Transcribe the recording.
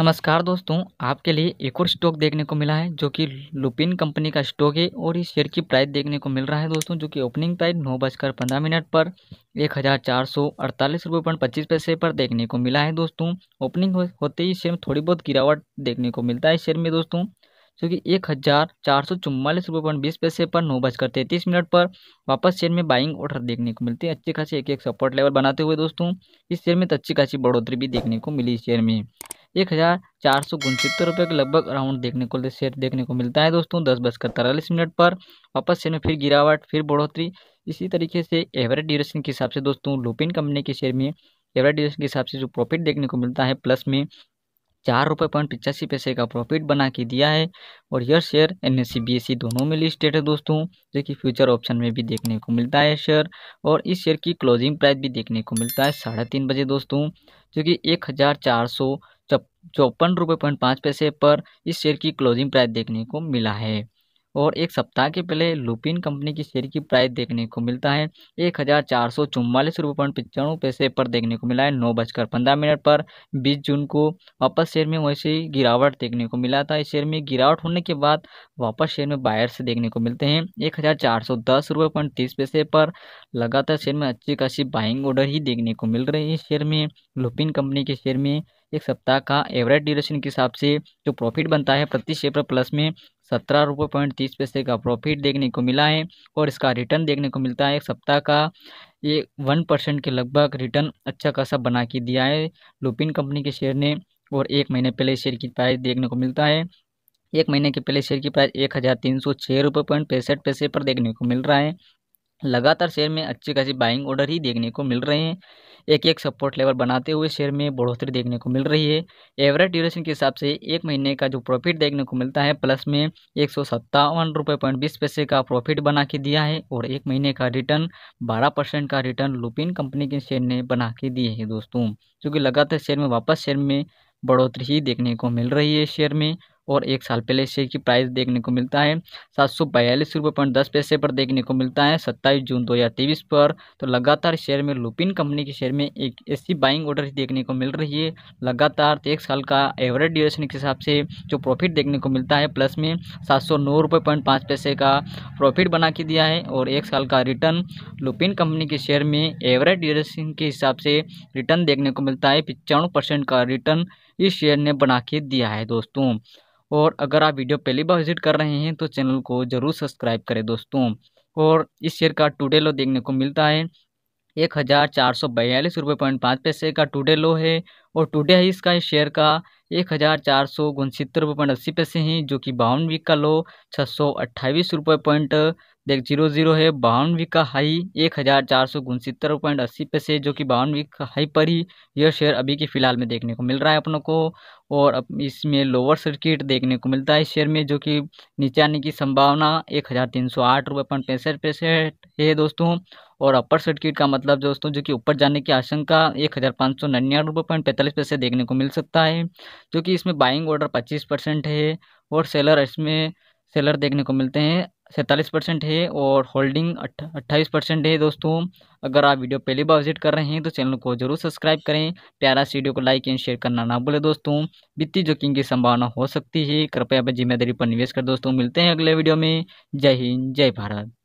नमस्कार दोस्तों आपके लिए एक और स्टॉक देखने को मिला है जो कि लुपिन कंपनी का स्टॉक है और इस शेयर की प्राइस देखने को मिल रहा है दोस्तों जो कि ओपनिंग प्राइस नौ बजकर पंद्रह मिनट पर एक हज़ार चार सौ अड़तालीस रुपये पॉइंट पच्चीस पैसे पर देखने को मिला है दोस्तों ओपनिंग हो, होते ही शेयर में थोड़ी बहुत गिरावट देखने को मिलता है इस शेयर में दोस्तों जो कि एक हज़ार चार सौ चुम्वालीस रुपये पॉइंट बीस पैसे पर नौ बजकर तैंतीस मिनट पर वापस शेयर में बाइंग ऑर्डर देखने को मिलती है अच्छी खासी एक एक सपोर्ट लेवल बनाते हुए दोस्तों इस शेयर में तो अच्छी खासी बढ़ोतरी भी देखने को मिली इस शेयर में एक हज़ार चार सौ उनसत्तर रुपये के लगभग अराउंड देखने को शेयर देखने को मिलता है दोस्तों दस बजकर तिरालीस मिनट पर वापस शेयर में फिर गिरावट फिर बढ़ोतरी इसी तरीके से एवरेज ड्यूरेशन के हिसाब से दोस्तों लुपिन कंपनी के शेयर में एवरेज ड्यूरेशन के हिसाब से जो प्रॉफिट देखने को मिलता है प्लस में चार रुपये पॉइंट पिचासी पैसे का प्रॉफिट बना के दिया है और यह शेयर एन एस सी दोनों में लिस्टेड है दोस्तों जो कि फ्यूचर ऑप्शन में भी देखने को मिलता है शेयर और इस शेयर की क्लोजिंग प्राइस भी देखने को मिलता है साढ़े तीन बजे दोस्तों जो कि एक हज़ार चार सौ चौपन रुपये पॉइंट पाँच पैसे पर इस शेयर की क्लोजिंग प्राइस देखने को मिला है और एक सप्ताह के पहले लुपिन कंपनी की शेयर की प्राइस देखने को मिलता है एक हज़ार चार सौ चौवालीस रुपये पॉइंट पचानवे पैसे पर देखने को मिला है नौ बजकर पंद्रह मिनट पर बीस जून को वापस शेयर में वैसे ही गिरावट देखने को मिला था इस शेयर में गिरावट होने के बाद वापस शेयर में बायर्स देखने को मिलते हैं एक हज़ार चार सौ दस रुपये पॉइंट तीस पैसे पर लगातार शेयर में अच्छी खासी बाइंग ऑर्डर ही देखने को मिल रही है इस शेयर में लुपिन कंपनी के शेयर में एक सप्ताह का एवरेज ड्यूरेशन के हिसाब से जो प्रॉफिट बनता है प्रति शेयर पर प्लस में सत्रह रुपये पॉइंट तीस पैसे का प्रॉफिट देखने को मिला है और इसका रिटर्न देखने को मिलता है एक सप्ताह का ये वन परसेंट के लगभग रिटर्न अच्छा खासा बना के दिया है लुपिन कंपनी के शेयर ने और एक महीने पहले शेयर की प्राइस देखने को मिलता है एक महीने के पहले शेयर की प्राइस एक हज़ार तीन सौ छः रुपये पॉइंट पैंसठ पैसे पर देखने को मिल रहा है लगातार शेयर में अच्छी खासी बाइंग ऑर्डर ही देखने को मिल रहे हैं एक एक सपोर्ट लेवल बनाते हुए शेयर में बढ़ोतरी देखने को मिल रही है एवरेज ड्यूरेशन के हिसाब से एक महीने का जो प्रॉफिट देखने को मिलता है प्लस में एक सौ सत्तावन रुपये पॉइंट बीस पैसे का प्रॉफिट बना के दिया है और एक महीने का रिटर्न बारह परसेंट का रिटर्न लुपिन कंपनी के शेयर ने बना के दिए है दोस्तों क्योंकि लगातार शेयर में वापस शेयर में बढ़ोतरी ही देखने को मिल रही है शेयर में और एक साल पहले शेयर की प्राइस देखने को मिलता है सात सौ बयालीस रुपये पॉइंट दस पैसे पर देखने को मिलता है सत्ताईस जून दो हज़ार तेईस पर तो लगातार शेयर में लुपिन कंपनी के शेयर में एक ऐसी बाइंग ऑर्डर देखने को मिल रही है लगातार तो एक साल का एवरेज ड्यूरेशन के हिसाब से जो प्रॉफिट देखने को मिलता है प्लस में सात सौ नौ रुपये पॉइंट पाँच पैसे का प्रॉफिट बना के दिया है और एक साल का रिटर्न लुपिन कंपनी के शेयर में एवरेज ड्यूरेशन के हिसाब से रिटर्न देखने को मिलता है पचानवे परसेंट का रिटर्न इस शेयर ने बना के दिया है दोस्तों और अगर आप वीडियो पहली बार विजिट कर रहे हैं तो चैनल को ज़रूर सब्सक्राइब करें दोस्तों और इस शेयर का टूडे लो देखने को मिलता है एक हज़ार चार सौ बयालीस रुपये पॉइंट पाँच पैसे का टूडे लो है और टूडे है इसका इस शेयर का एक हज़ार चार सौ उनसत्तर रुपये पॉइंट अस्सी पैसे हैं जो कि बावन वीक का लो छः सौ अट्ठाईस रुपये पॉइंट देख जीरो जीरो है बावनवी का हाई एक हज़ार चार सौ उनसत्तर पॉइंट अस्सी पैसे जो कि वीक का हाई पर ही यह शेयर अभी के फिलहाल में देखने को मिल रहा है अपनों को और इसमें लोअर सर्किट देखने को मिलता है इस शेयर में जो कि नीचे आने की संभावना एक हज़ार तीन सौ आठ रुपये पॉइंट पैंसठ पैसे है दोस्तों और अपर सर्किट का मतलब दोस्तों जो कि ऊपर जाने की आशंका एक हज़ार पाँच सौ निन्यानवे रुपये पॉइंट पैंतालीस पैसे देखने को मिल सकता है जो कि इसमें बाइंग ऑर्डर पच्चीस परसेंट है और सेलर इसमें सेलर देखने को मिलते हैं सैंतालीस परसेंट है और होल्डिंग अट्ठाईस परसेंट है दोस्तों अगर आप वीडियो पहली बार विजिट कर रहे हैं तो चैनल को जरूर सब्सक्राइब करें प्यारा से वीडियो को लाइक एंड शेयर करना ना भूलें दोस्तों वित्तीय जोखिम की संभावना हो सकती है कृपया अपनी जिम्मेदारी पर निवेश कर दोस्तों मिलते हैं अगले वीडियो में जय हिंद जय भारत